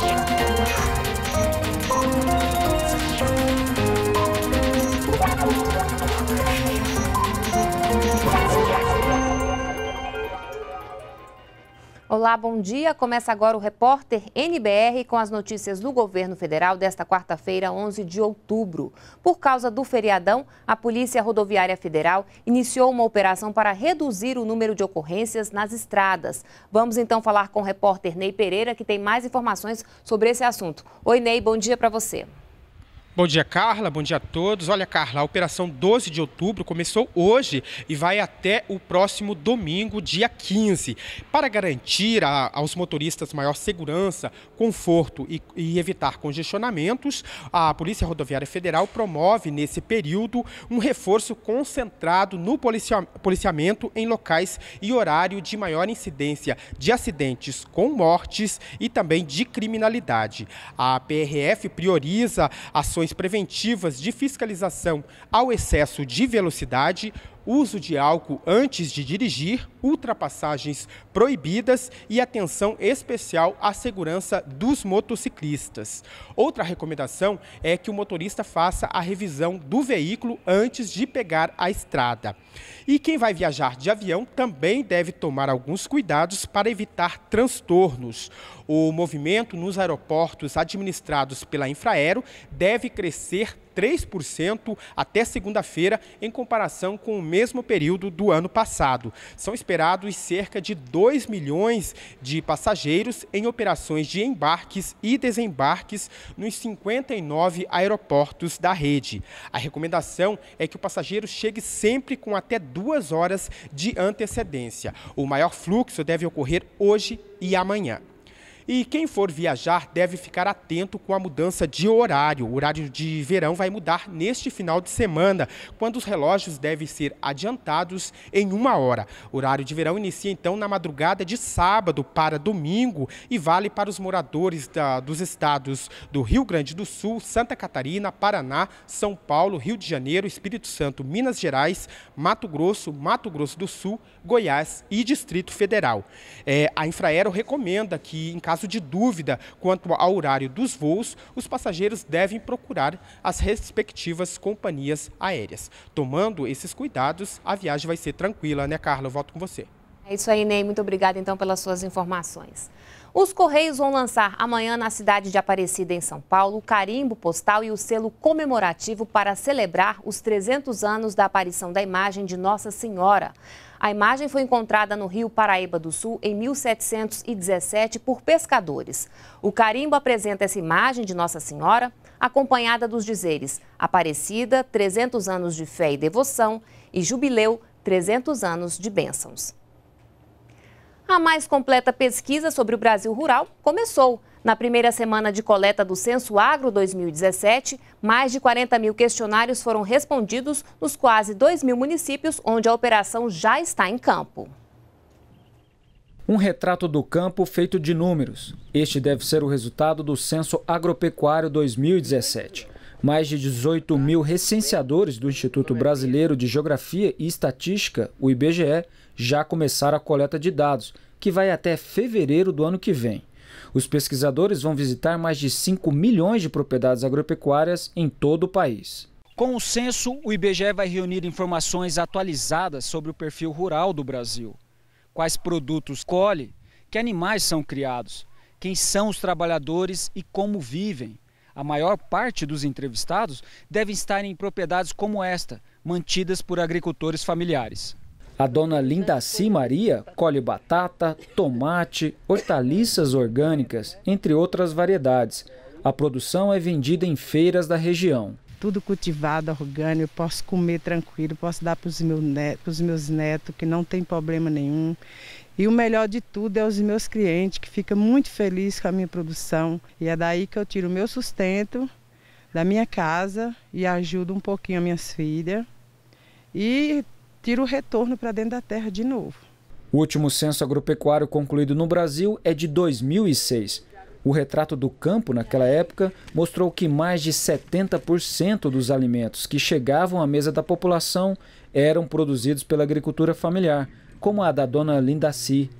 Thank Olá, bom dia. Começa agora o repórter NBR com as notícias do governo federal desta quarta-feira, 11 de outubro. Por causa do feriadão, a Polícia Rodoviária Federal iniciou uma operação para reduzir o número de ocorrências nas estradas. Vamos então falar com o repórter Ney Pereira, que tem mais informações sobre esse assunto. Oi, Ney, bom dia para você. Bom dia, Carla. Bom dia a todos. Olha, Carla, a operação 12 de outubro começou hoje e vai até o próximo domingo, dia 15. Para garantir a, aos motoristas maior segurança, conforto e, e evitar congestionamentos, a Polícia Rodoviária Federal promove nesse período um reforço concentrado no policiamento em locais e horário de maior incidência de acidentes com mortes e também de criminalidade. A PRF prioriza ações ações preventivas de fiscalização ao excesso de velocidade uso de álcool antes de dirigir, ultrapassagens proibidas e atenção especial à segurança dos motociclistas. Outra recomendação é que o motorista faça a revisão do veículo antes de pegar a estrada. E quem vai viajar de avião também deve tomar alguns cuidados para evitar transtornos. O movimento nos aeroportos administrados pela Infraero deve crescer 3% até segunda-feira, em comparação com o mesmo período do ano passado. São esperados cerca de 2 milhões de passageiros em operações de embarques e desembarques nos 59 aeroportos da rede. A recomendação é que o passageiro chegue sempre com até duas horas de antecedência. O maior fluxo deve ocorrer hoje e amanhã. E quem for viajar deve ficar atento com a mudança de horário. O horário de verão vai mudar neste final de semana, quando os relógios devem ser adiantados em uma hora. O horário de verão inicia então na madrugada de sábado para domingo e vale para os moradores da, dos estados do Rio Grande do Sul, Santa Catarina, Paraná, São Paulo, Rio de Janeiro, Espírito Santo, Minas Gerais, Mato Grosso, Mato Grosso do Sul, Goiás e Distrito Federal. É, a Infraero recomenda que, em caso caso de dúvida quanto ao horário dos voos, os passageiros devem procurar as respectivas companhias aéreas. Tomando esses cuidados, a viagem vai ser tranquila, né, Carla? Eu volto com você. É isso aí, Ney. Muito obrigada, então, pelas suas informações. Os Correios vão lançar amanhã na cidade de Aparecida, em São Paulo, o carimbo postal e o selo comemorativo para celebrar os 300 anos da aparição da imagem de Nossa Senhora. A imagem foi encontrada no Rio Paraíba do Sul em 1717 por pescadores. O carimbo apresenta essa imagem de Nossa Senhora, acompanhada dos dizeres Aparecida, 300 anos de fé e devoção e Jubileu, 300 anos de bênçãos. A mais completa pesquisa sobre o Brasil rural começou. Na primeira semana de coleta do Censo Agro 2017, mais de 40 mil questionários foram respondidos nos quase 2 mil municípios onde a operação já está em campo. Um retrato do campo feito de números. Este deve ser o resultado do Censo Agropecuário 2017. Mais de 18 mil recenseadores do Instituto Brasileiro de Geografia e Estatística, o IBGE, já começaram a coleta de dados, que vai até fevereiro do ano que vem. Os pesquisadores vão visitar mais de 5 milhões de propriedades agropecuárias em todo o país. Com o censo, o IBGE vai reunir informações atualizadas sobre o perfil rural do Brasil. Quais produtos colhe, que animais são criados, quem são os trabalhadores e como vivem a maior parte dos entrevistados devem estar em propriedades como esta, mantidas por agricultores familiares. A dona Lindaci Maria colhe batata, tomate, hortaliças orgânicas, entre outras variedades. A produção é vendida em feiras da região tudo cultivado, orgânico, eu posso comer tranquilo, posso dar para os meus, netos, né, meus netos, que não tem problema nenhum. E o melhor de tudo é os meus clientes, que ficam muito felizes com a minha produção. E é daí que eu tiro o meu sustento da minha casa e ajudo um pouquinho as minhas filhas. E tiro o retorno para dentro da terra de novo. O último censo agropecuário concluído no Brasil é de 2006. O retrato do campo, naquela época, mostrou que mais de 70% dos alimentos que chegavam à mesa da população eram produzidos pela agricultura familiar, como a da dona Lindaci.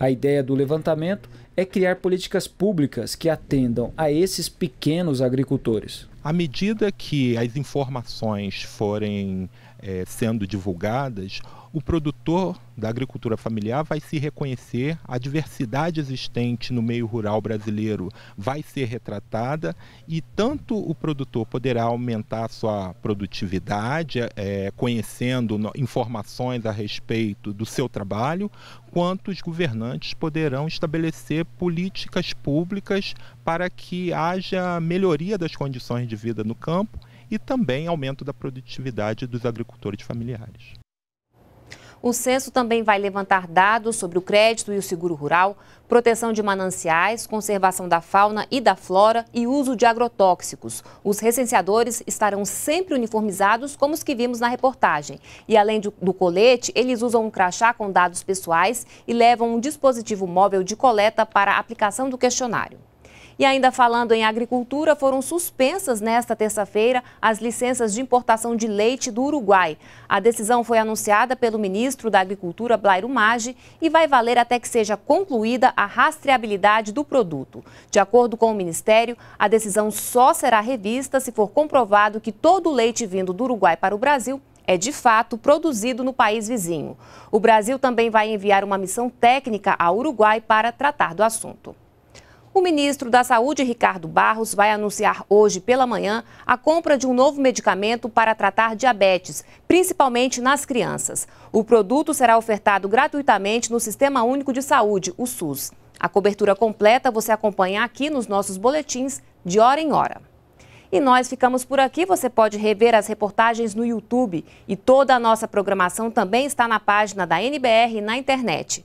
A ideia do levantamento é criar políticas públicas que atendam a esses pequenos agricultores. À medida que as informações forem é, sendo divulgadas, o produtor da agricultura familiar vai se reconhecer, a diversidade existente no meio rural brasileiro vai ser retratada e tanto o produtor poderá aumentar sua produtividade, é, conhecendo informações a respeito do seu trabalho, quanto os governantes poderão estabelecer políticas públicas para que haja melhoria das condições de vida no campo e também aumento da produtividade dos agricultores familiares. O censo também vai levantar dados sobre o crédito e o seguro rural, proteção de mananciais, conservação da fauna e da flora e uso de agrotóxicos. Os recenseadores estarão sempre uniformizados, como os que vimos na reportagem. E além do colete, eles usam um crachá com dados pessoais e levam um dispositivo móvel de coleta para a aplicação do questionário. E ainda falando em agricultura, foram suspensas nesta terça-feira as licenças de importação de leite do Uruguai. A decisão foi anunciada pelo ministro da Agricultura, Blairo Maggi, e vai valer até que seja concluída a rastreabilidade do produto. De acordo com o ministério, a decisão só será revista se for comprovado que todo o leite vindo do Uruguai para o Brasil é de fato produzido no país vizinho. O Brasil também vai enviar uma missão técnica ao Uruguai para tratar do assunto. O ministro da Saúde, Ricardo Barros, vai anunciar hoje pela manhã a compra de um novo medicamento para tratar diabetes, principalmente nas crianças. O produto será ofertado gratuitamente no Sistema Único de Saúde, o SUS. A cobertura completa você acompanha aqui nos nossos boletins de hora em hora. E nós ficamos por aqui. Você pode rever as reportagens no YouTube. E toda a nossa programação também está na página da NBR na internet.